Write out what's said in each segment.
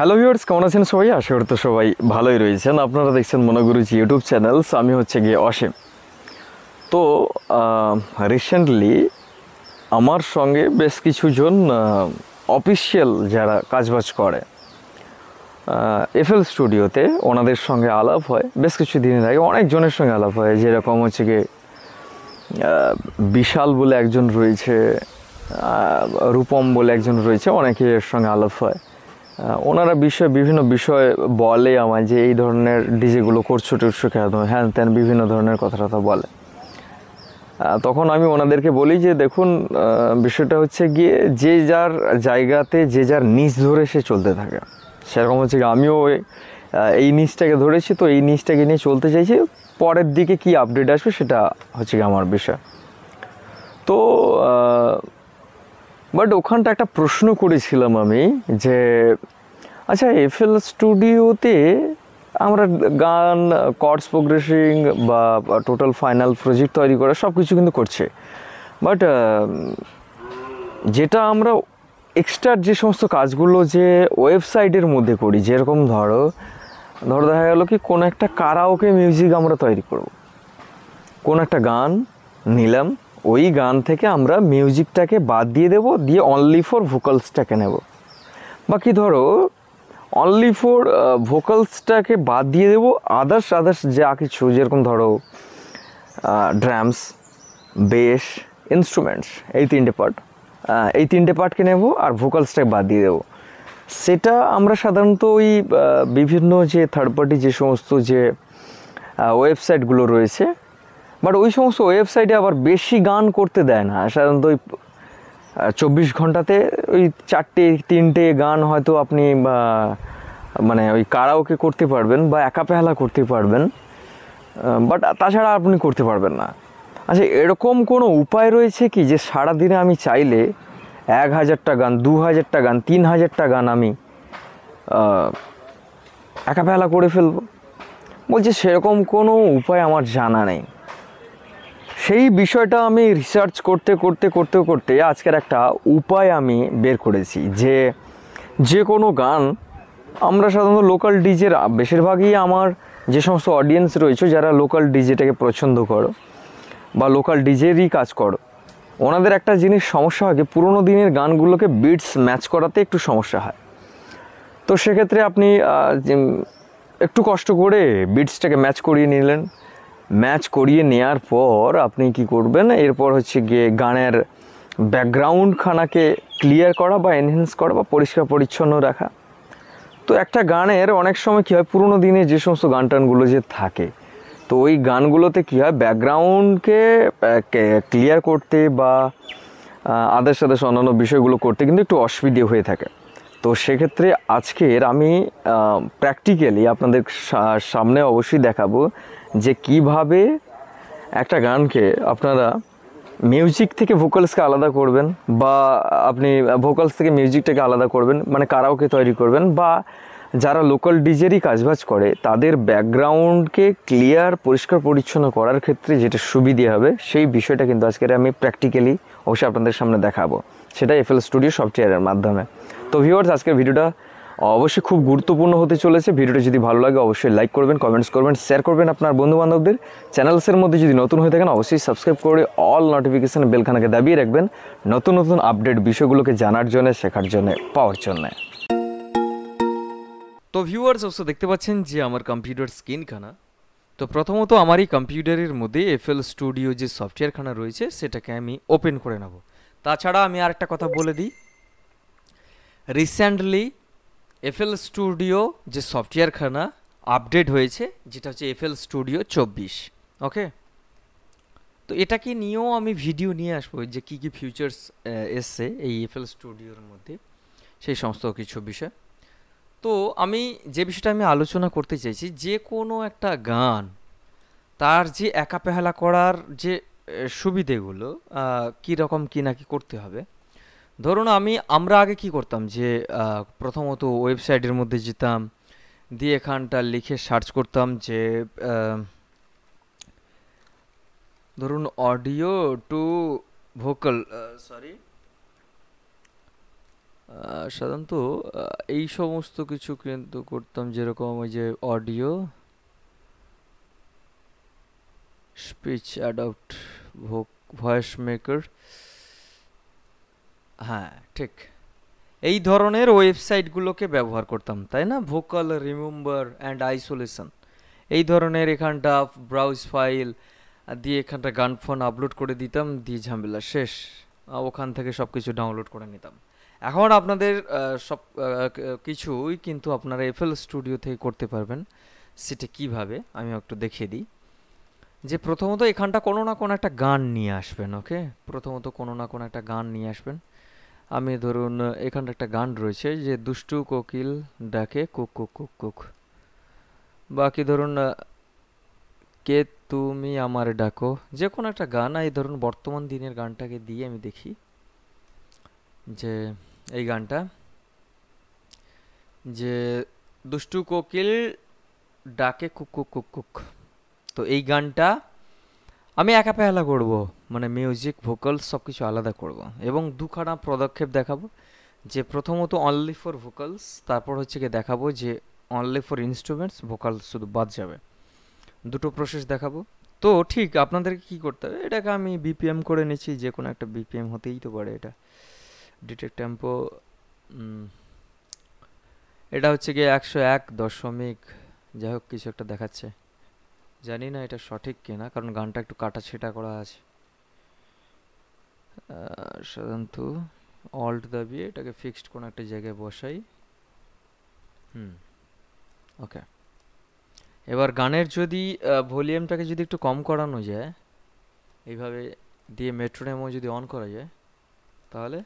hello viewers কেমন আছেন সবাই আশা করতো তো সবাই ভালোই রয়েছেন আপনারা দেখছেন মনোগুরুজি ইউটিউব চ্যানেলস আমি হচ্ছে গিয়ে অসীম তো রিসেন্টলি আমার সঙ্গে বেশ কিছুজন অফিসিয়াল যারা কাজবাজ করে এফএল স্টুডিওতে ওনাদের সঙ্গে আলাপ হয় বেশ কিছু দিনের আগে অনেকজনের সঙ্গে আলাপ হয় যেরকম হচ্ছে গিয়ে বিশাল বলে একজন রয়েছে রূপম বলে একজন রয়েছে অনেকের সঙ্গে আলাপ হয় ওনারা বিষয়ে বিভিন্ন বিষয় বলে আমায় যে এই ধরনের ডিজেগুলো করছো খেলা তুমি হ্যান ত্যান বিভিন্ন ধরনের কথা টথা বলে তখন আমি ওনাদেরকে বলি যে দেখুন বিষয়টা হচ্ছে গিয়ে যে যার জায়গাতে যে যার নিচ ধরে সে চলতে থাকে সেরকম হচ্ছে আমিও এই নিচটাকে ধরেছি তো এই নিচটাকে নিয়ে চলতে চাইছি পরের দিকে কি আপডেট আসবে সেটা হচ্ছে আমার বিষয় তো বাট ওখানটা একটা প্রশ্ন করেছিলাম আমি যে আচ্ছা এফএল স্টুডিওতে আমরা গান কর্ডস প্রোগ্রেসিং বা টোটাল ফাইনাল প্রজেক্ট তৈরি করা সব কিছু কিন্তু করছে বাট যেটা আমরা এক্সট্রা যে সমস্ত কাজগুলো যে ওয়েবসাইটের মধ্যে করি যেরকম ধরো ধরো দেখা গেলো কি কোনো একটা কারাওকে মিউজিক আমরা তৈরি করব কোন একটা গান নিলাম ওই গান থেকে আমরা মিউজিকটাকে বাদ দিয়ে দেব দিয়ে অনলি ফর ভোকালসটাকে নেব বাকি ধরো অনলি ফর ভোকালসটাকে বাদ দিয়ে দেব আদার্স আদার্স যা কিছু যেরকম ধরো ড্রামস বেশ ইনস্ট্রুমেন্টস এই তিনটে পার্ট এই তিনটে পার্টকে নেব আর ভোকালসটাকে বাদ দিয়ে দেবো সেটা আমরা সাধারণত ওই বিভিন্ন যে থার্ড পার্টি যে সমস্ত যে ওয়েবসাইটগুলো রয়েছে বাট ওই সমস্ত ওয়েবসাইটে আবার বেশি গান করতে দেয় না সাধারণত ওই চব্বিশ ঘন্টাতে ওই চারটে তিনটে গান হয়তো আপনি মানে ওই কারাওকে করতে পারবেন বা একা পেহালা করতে পারবেন বাট তাছাড়া আপনি করতে পারবেন না আচ্ছা এরকম কোনো উপায় রয়েছে কি যে সারাদিনে আমি চাইলে এক হাজারটা গান দু হাজারটা গান তিন হাজারটা গান আমি একা পেহালা করে ফেলবো বলছে সেরকম কোনো উপায় আমার জানা নেই সেই বিষয়টা আমি রিসার্চ করতে করতে করতে করতে আজকের একটা উপায় আমি বের করেছি যে যে কোনো গান আমরা সাধারণত লোকাল ডিজের বেশিরভাগই আমার যে সমস্ত অডিয়েন্স রয়েছে যারা লোকাল ডিজেটাকে পছন্দ করো বা লোকাল ডিজেরই কাজ করো ওনাদের একটা জিনিস সমস্যা হয় যে পুরোনো দিনের গানগুলোকে বিটস ম্যাচ করাতে একটু সমস্যা হয় তো সেক্ষেত্রে আপনি একটু কষ্ট করে বিটসটাকে ম্যাচ করিয়ে নিলেন ম্যাচ করিয়ে নেওয়ার পর আপনি কি করবেন এরপর হচ্ছে গিয়ে গানের ব্যাকগ্রাউন্ডখানাকে ক্লিয়ার করা বা এনহেন্স করা বা পরিষ্কার পরিচ্ছন্ন রাখা তো একটা গানের অনেক সময় কী হয় পুরোনো দিনে যে সমস্ত গান টানগুলো যে থাকে তো ওই গানগুলোতে কী হয় ব্যাকগ্রাউন্ডকে ক্লিয়ার করতে বা আদেশ আদেশ অন্যান্য বিষয়গুলো করতে কিন্তু একটু অসুবিধে হয়ে থাকে তো সেক্ষেত্রে আজকের আমি প্র্যাকটিক্যালি আপনাদের সামনে অবশ্যই দেখাবো যে কিভাবে একটা গানকে আপনারা মিউজিক থেকে ভোকালসকে আলাদা করবেন বা আপনি ভোকালস থেকে মিউজিকটাকে আলাদা করবেন মানে কারাওকে তৈরি করবেন বা যারা লোকাল ডিজেরই কাজবাজ করে তাদের ব্যাকগ্রাউন্ডকে ক্লিয়ার পরিষ্কার পরিচ্ছন্ন করার ক্ষেত্রে যেটা সুবিধে হবে সেই বিষয়টা কিন্তু আজকের আমি প্র্যাকটিক্যালি অবশ্যই আপনাদের সামনে দেখাবো সেটা এফএল স্টুডিও সফটওয়্যারের মাধ্যমে তো ভিউয়ার্স আজকের ভিডিওটা অবশ্যই খুব গুরুত্বপূর্ণ হতে চলেছে ভিডিওটা যদি ভালো লাগে অবশ্যই লাইক করবেন কমেন্টস করবেন শেয়ার করবেন আপনার বন্ধুবান্ধবদের চ্যানেলসের মধ্যে যদি নতুন হয়ে থাকেন অবশ্যই সাবস্ক্রাইব করে অল নোটিফিকেশান বেলখানাকে দাবিয়ে রাখবেন নতুন নতুন আপডেট বিষয়গুলোকে জানার জন্য শেখার জন্য পাওয়ার জন্যে তো ভিউয়ার্স অবশ্য দেখতে পাচ্ছেন যে আমার কম্পিউটার স্ক্রিনখানা তো প্রথমত আমার এই কম্পিউটারের মধ্যে এফএল স্টুডিও যে সফটওয়্যারখানা রয়েছে সেটাকে আমি ওপেন করে নেব তাছাড়া আমি আর একটা কথা বলে দিই রিসেন্টলি এফএল স্টুডিও যে সফটওয়্যারখানা আপডেট হয়েছে যেটা হচ্ছে এফএল স্টুডিও চব্বিশ ওকে তো এটাকে নিয়েও আমি ভিডিও নিয়ে আসবো যে কী কী ফিউচার্স এসছে এই এফএল স্টুডিওর মধ্যে সেই সমস্ত কিছু বিষয় তো আমি যে বিষয়টা আমি আলোচনা করতে চাইছি যে কোনো একটা গান তার যে একা পেহালা করার যে সুবিধেগুলো কী রকম কী নাকি করতে হবে ধরুন আমি আমরা আগে কি করতাম যে প্রথমত ওয়েবসাইটের মধ্যে যেতাম দিয়ে এখানটা লিখে সার্চ করতাম যে ধরুন অডিও টু ভোকাল সরি সাধারণত এই সমস্ত কিছু কিন্তু করতাম যেরকম ওই যে audio speech adapt voice maker হ্যাঁ ঠিক এই ধরনের ওয়েবসাইটগুলোকে ব্যবহার করতাম তাই না ভোকাল রিমেম্বার অ্যান্ড আইসোলেশন এই ধরনের এখানটা ব্রাউজ ফাইল দিয়ে এখানটা গান ফোন আপলোড করে দিতাম দিয়ে ঝামেলা শেষ ওখান থেকে সব কিছু ডাউনলোড করে নিতাম এখন আপনাদের সব কিছুই কিন্তু আপনারা এফএল স্টুডিও থেকে করতে পারবেন সেটা কিভাবে আমি একটু দেখিয়ে দিই যে প্রথমত এখানটা কোনো না কোনো একটা গান নিয়ে আসবেন ওকে প্রথমত কোনো না কোনো একটা গান নিয়ে আসবেন আমি ধরুন এখানটা একটা গান রয়েছে যে দুষ্টু কোকিল ডাকে কুক কুক কুক কুক বাকি ধরুন কে তুমি আমার ডাকো যে কোনো একটা গান এই ধরুন বর্তমান দিনের গানটাকে দিয়ে আমি দেখি যে এই গানটা যে দুষ্টু কোকিল ডাকে কুক কুক কুক কুক তো এই গানটা আমি একা পেহালা করব মানে মিউজিক ভোকাল সব কিছু আলাদা করব এবং দুখানা পদক্ষেপ দেখাবো যে প্রথমত অনলি ফর ভোকালস তারপর হচ্ছে গিয়ে দেখাবো যে অনলি ফর ইনস্ট্রুমেন্টস ভোকাল শুধু বাদ যাবে দুটো প্রসেস দেখাবো তো ঠিক আপনাদেরকে কি করতে হবে এটাকে আমি বিপিএম করে নিয়েছি যে কোনো একটা বিপিএম হতেই তো পারে এটা ডিটেক্ট টেম্পো এটা হচ্ছে গিয়ে একশো এক দশমিক যাই হোক কিছু একটা দেখাচ্ছে জানি না এটা সঠিক কিনা কারণ গানটা একটু কাটাছেটা করা আছে সাধারণত অল্ট দাবিয়ে এটাকে ফিক্সড কোনো একটা জায়গায় বসাই হুম ওকে এবার গানের যদি ভলিউমটাকে যদি একটু কম করানো যায় এইভাবে দিয়ে মেট্রোনেমও যদি অন করা যায় তাহলে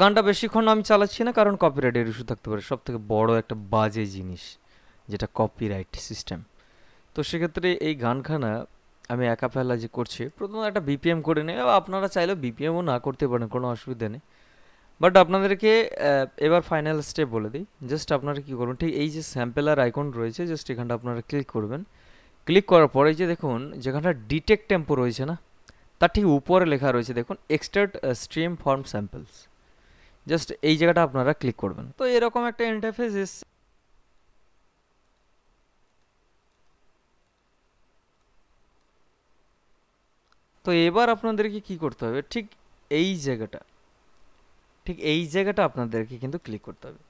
গানটা বেশিক্ষণ আমি চালাচ্ছি না কারণ কপিরাইটের ইস্যু থাকতে পারে সব থেকে বড় একটা বাজে জিনিস যেটা কপিরাইট সিস্টেম তো সেক্ষেত্রে এই গানখানা আমি একা ফেলা যে করছি প্রথমত একটা বিপিএম করে নেই আপনারা চাইলেও বিপিএমও না করতে পারেন কোনো অসুবিধা নেই বাট আপনাদেরকে এবার ফাইনাল স্টেপ বলে দিই জাস্ট আপনারা কী করবেন ঠিক এই যে স্যাম্পেলার আইকন রয়েছে জাস্ট এখানটা আপনারা ক্লিক করবেন ক্লিক করার পরে যে দেখুন যেখানটা ডিটেক্ট টেম্পো রয়েছে না তার ঠিক উপরে লেখা রয়েছে দেখুন extract stream from samples just এই জায়গাটা আপনারা ক্লিক করবেন তো এরকম একটা ইন্টারফেস এসছে তো এবার আপনাদেরকে কি করতে হবে ঠিক এই জায়গাটা ঠিক এই জায়গাটা আপনাদেরকে কিন্তু ক্লিক করতে হবে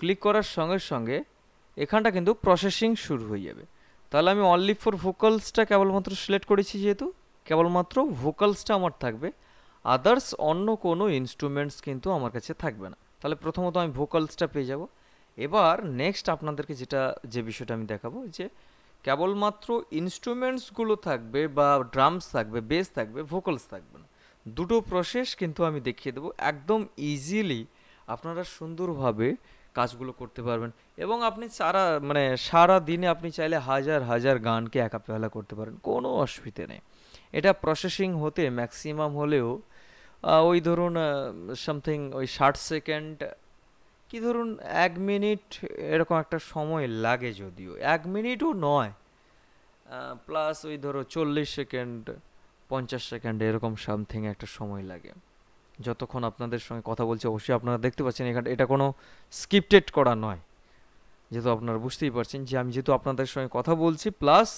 ক্লিক করার সঙ্গে সঙ্গে এখানটা কিন্তু প্রসেসিং শুরু হয়ে যাবে তাহলে আমি অনলি ফর ভোকালসটা কেবলমাত্র সিলেক্ট করেছি যেহেতু কেবলমাত্র ভোকালসটা আমার থাকবে আদার্স অন্য কোনো ইনস্ট্রুমেন্টস কিন্তু আমার কাছে থাকবে না তাহলে প্রথমত আমি ভোকালসটা পেয়ে যাব এবার নেক্সট আপনাদেরকে যেটা যে বিষয়টা আমি দেখাবো যে কেবলমাত্র ইনস্ট্রুমেন্টসগুলো থাকবে বা ড্রামস থাকবে বেস থাকবে ভোকালস থাকবে না দুটো প্রসেস কিন্তু আমি দেখিয়ে দেবো একদম ইজিলি আপনারা সুন্দরভাবে কাজগুলো করতে পারবেন এবং আপনি সারা মানে সারা দিনে আপনি চাইলে হাজার হাজার গানকে একাপেলা করতে পারেন কোনো অসুবিধে নেই এটা প্রসেসিং হতে ম্যাক্সিমাম হলেও ওই ধরুন সামথিং ওই ষাট সেকেন্ড কি ধরুন এক মিনিট এরকম একটা সময় লাগে যদিও এক মিনিটও নয় প্লাস ওই ধরো চল্লিশ সেকেন্ড পঞ্চাশ সেকেন্ড এরকম সামথিং একটা সময় লাগে যতক্ষণ আপনাদের সঙ্গে কথা বলছি অবশ্যই আপনারা দেখতে পাচ্ছেন এখানে এটা কোনো স্ক্রিপ্টেড করা নয় যেহেতু আপনারা বুঝতেই পারছেন যে আমি যেহেতু আপনাদের সঙ্গে কথা বলছি প্লাস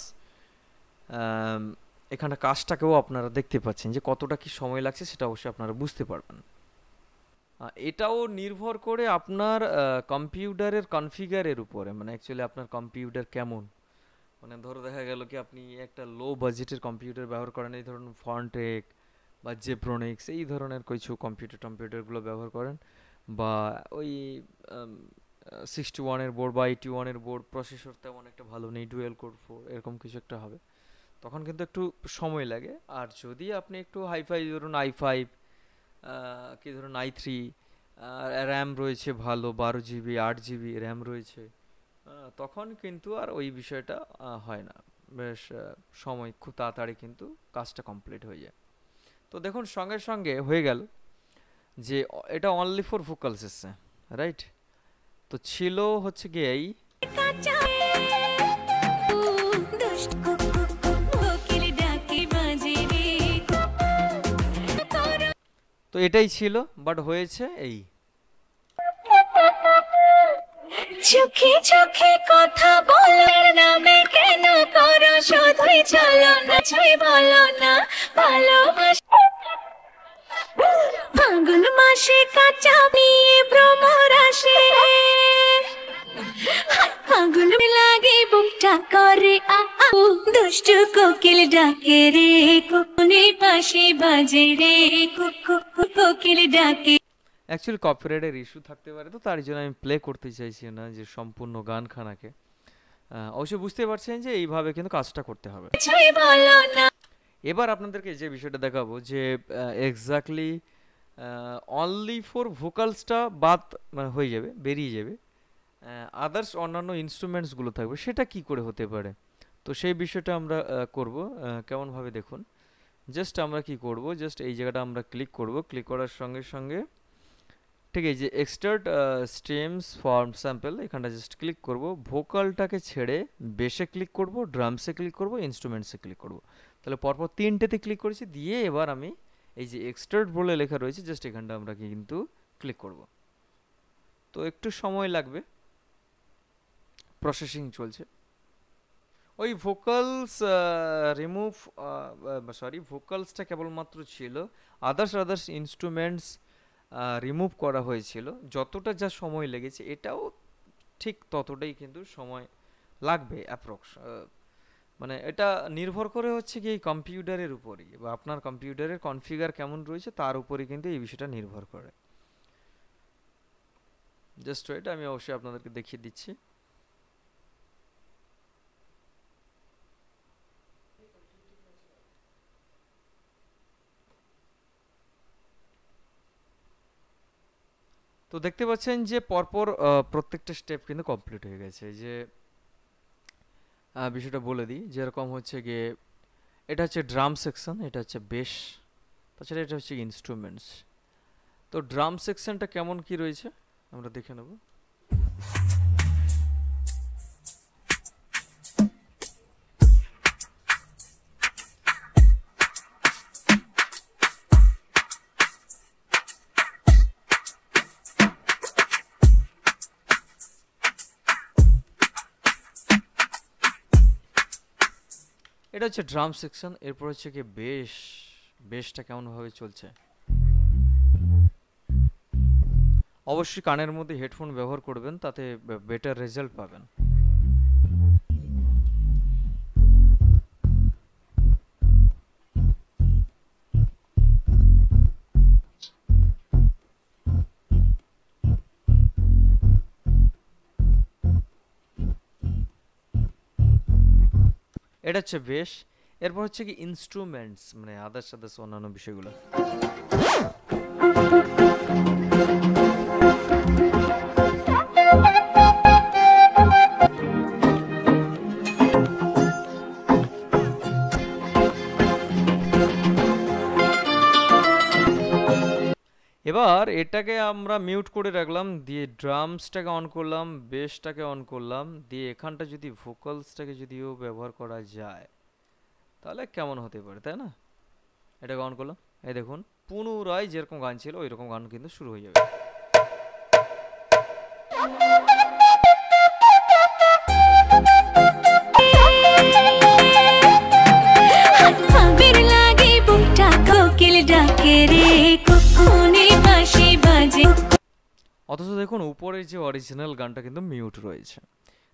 এখানে কাজটাকেও আপনারা দেখতে পাচ্ছেন যে কতটা কি সময় লাগছে সেটা অবশ্যই আপনারা বুঝতে পারবেন এটাও নির্ভর করে আপনার কম্পিউটারের কনফিগারের উপরে মানে অ্যাকচুয়ালি আপনার কম্পিউটার কেমন মানে ধরো দেখা গেল কি আপনি একটা লো বাজেটের কম্পিউটার ব্যবহার করেন এই ধরুন ফন্টেক বা জেপ্রোনিক্স এই ধরনের কিছু কম্পিউটার কম্পিউটারগুলো ব্যবহার করেন বা ওই সিক্সটি ওয়ানের বোর্ড বা এইটি ওয়ানের বোর্ড প্রসেসর তেমন একটা ভালো নেই ডুয়েল কোড ফোর এরকম কিছু একটা হবে তখন কিন্তু একটু সময় লাগে আর যদি আপনি একটু হাইফাই ধরুন আই ফাইভ কি ধরুন আই থ্রি র্যাম রয়েছে ভালো বারো জিবি আট জিবি র্যাম রয়েছে তখন কিন্তু আর ওই বিষয়টা হয় না বেশ সময় খুব তাড়াতাড়ি কিন্তু কাজটা কমপ্লিট হয়ে যায় তো দেখুন সঙ্গে সঙ্গে হয়ে গেল যে এটা অনলি ফর ভোকালস এসছে রাইট তো ছিল হচ্ছে গিয়ে এই তো এটাই ছিল বাট হয়েছে এই চোখে চোখে কথা বলার নামে কেন করো শুধুই চলো না ছুঁই বলো না ভালোবাসা ফাগুন মাসে কাঁচা বিয়ে ভ্রমর আসে পাগল লাগে বুকটা করে দুষ্ট কোকিল ডাকে রে কোকুনে পাশে বাজে রে কোকিল ডাকে অ্যাকচুয়ালি কপিরাইটের ইস্যু থাকতে পারে তো তার জন্য আমি প্লে করতে চাইছি না যে সম্পূর্ণ গান খানাকে অবশ্যই বুঝতে পারছেন যে এইভাবে কিন্তু কাজটা করতে হবে এবার আপনাদেরকে যে বিষয়টা দেখাবো যে এক্স্যাক্টলি অনলি ফর ভোকালসটা বাদ মানে হয়ে যাবে বেরিয়ে যাবে আদার্স অন্যান্য ইনস্ট্রুমেন্টসগুলো থাকবে সেটা কি করে হতে পারে তো সেই বিষয়টা আমরা করব কেমনভাবে দেখুন জাস্ট আমরা কি করব জাস্ট এই জায়গাটা আমরা ক্লিক করব ক্লিক করার সঙ্গে সঙ্গে ঠিক এই যে এক্সটার্ট স্টেমস ফর্ম স্যাম্পল এখানটা জাস্ট ক্লিক করব ভোকালটাকে ছেড়ে বেশে ক্লিক করব ড্রামসে ক্লিক করব ইনস্ট্রুমেন্টসে ক্লিক করব তাহলে পরপর তিনটেতে ক্লিক করেছি দিয়ে এবার আমি এই যে এক্সটার্ট বলে লেখা রয়েছে জাস্ট এখানটা আমরা কিন্তু ক্লিক করব তো একটু সময় লাগবে প্রসেসিং চলছে ওই ভোকালস রিমুভ সরি ভোকালসটা কেবলমাত্র ছিল আদার্স আদার্স ইনস্ট্রুমেন্টস রিমুভ করা হয়েছিল যতটা যা সময় লেগেছে এটাও ঠিক ততটাই কিন্তু সময় লাগবে অ্যাপ্রক্স মানে এটা নির্ভর করে হচ্ছে কি এই কম্পিউটারের উপরেই বা আপনার কম্পিউটারের কনফিগার কেমন রয়েছে তার উপরে কিন্তু এই বিষয়টা নির্ভর করে জাস্ট এটা আমি অবশ্যই আপনাদেরকে দেখিয়ে দিচ্ছি তো দেখতে পাচ্ছেন যে পরপর প্রত্যেকটা স্টেপ কিন্তু কমপ্লিট হয়ে গেছে যে বিষয়টা বলে দিই যেরকম হচ্ছে গিয়ে এটা হচ্ছে ড্রাম সেকশন এটা হচ্ছে বেস তাছাড়া এটা হচ্ছে ইনস্ট্রুমেন্টস তো ড্রাম সেকশনটা কেমন কি রয়েছে আমরা দেখে নেবো এটা হচ্ছে ড্রাম সেকশন এরপর হচ্ছে কি বেশ বেশটা কেমনভাবে চলছে অবশ্যই কানের মধ্যে হেডফোন ব্যবহার করবেন তাতে বেটার রেজাল্ট পাবেন এটা হচ্ছে বেশ এরপর হচ্ছে কি ইনস্ট্রুমেন্টস মানে আদার্স আদার্স অন্যান্য বিষয়গুলো এবার এটাকে আমরা মিউট করে রাখলাম দিয়ে ড্রামসটাকে অন করলাম বেসটাকে অন করলাম দিয়ে এখানটা যদি ভোকালসটাকে যদিও ব্যবহার করা যায় তাহলে কেমন হতে পারে তাই না এটাকে অন করলাম এই দেখুন পুনরায় যেরকম গান ছিল ওই রকম গান কিন্তু শুরু হয়ে যাবে অথচ দেখুন উপরের যে অরিজিনাল গানটা কিন্তু মিউট রয়েছে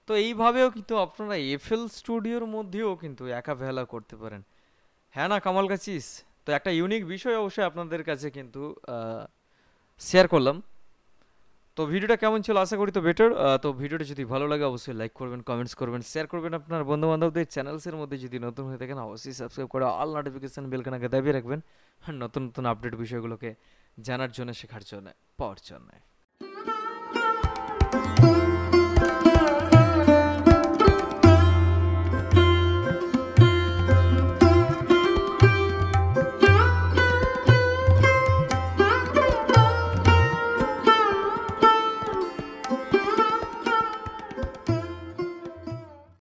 তো এইভাবেও কিন্তু আপনারা এফএল স্টুডিওর মধ্যেও কিন্তু একা ভেলা করতে পারেন হ্যাঁ না কামাল কাচিস তো একটা ইউনিক বিষয় অবশ্যই আপনাদের কাছে কিন্তু শেয়ার করলাম তো ভিডিওটা কেমন ছিল আশা করি তো বেটার তো ভিডিওটা যদি ভালো লাগে অবশ্যই লাইক করবেন কমেন্টস করবেন শেয়ার করবেন আপনার বন্ধুবান্ধবদের চ্যানেলসের মধ্যে যদি নতুন হয়ে থাকেন অবশ্যই সাবস্ক্রাইব করে অল নোটিফিকেশান আগে দাবিয়ে রাখবেন নতুন নতুন আপডেট বিষয়গুলোকে জানার জন্য শেখার জন্য পাওয়ার জন্য